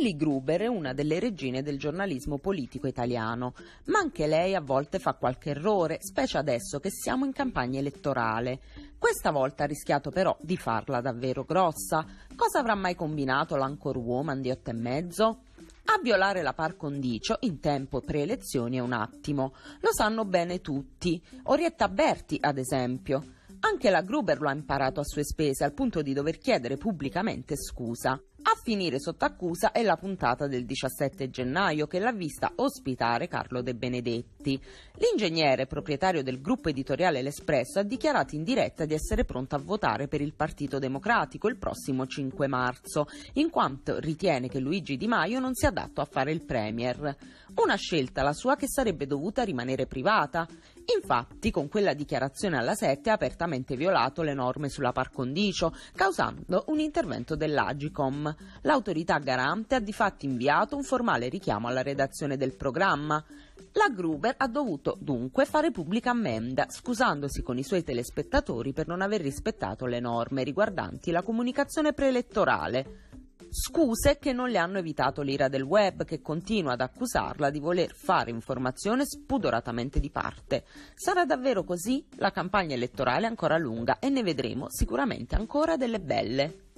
Ellie Gruber è una delle regine del giornalismo politico italiano, ma anche lei a volte fa qualche errore, specie adesso che siamo in campagna elettorale. Questa volta ha rischiato però di farla davvero grossa. Cosa avrà mai combinato l'Ancor Woman di otto e mezzo? A violare la par condicio in tempo pre-elezioni è un attimo. Lo sanno bene tutti. Orietta Berti, ad esempio. Anche la Gruber lo ha imparato a sue spese, al punto di dover chiedere pubblicamente scusa. A finire sotto accusa è la puntata del 17 gennaio che l'ha vista ospitare Carlo De Benedetti. L'ingegnere proprietario del gruppo editoriale L'Espresso ha dichiarato in diretta di essere pronto a votare per il Partito Democratico il prossimo 5 marzo, in quanto ritiene che Luigi Di Maio non sia adatto a fare il Premier. Una scelta la sua che sarebbe dovuta rimanere privata. Infatti, con quella dichiarazione alla 7 ha apertamente violato le norme sulla par condicio, causando un intervento dell'Agicom. L'autorità garante ha di fatto inviato un formale richiamo alla redazione del programma. La Gruber ha dovuto dunque fare pubblica ammenda, scusandosi con i suoi telespettatori per non aver rispettato le norme riguardanti la comunicazione preelettorale. Scuse che non le hanno evitato l'ira del web, che continua ad accusarla di voler fare informazione spudoratamente di parte. Sarà davvero così? La campagna elettorale è ancora lunga e ne vedremo sicuramente ancora delle belle.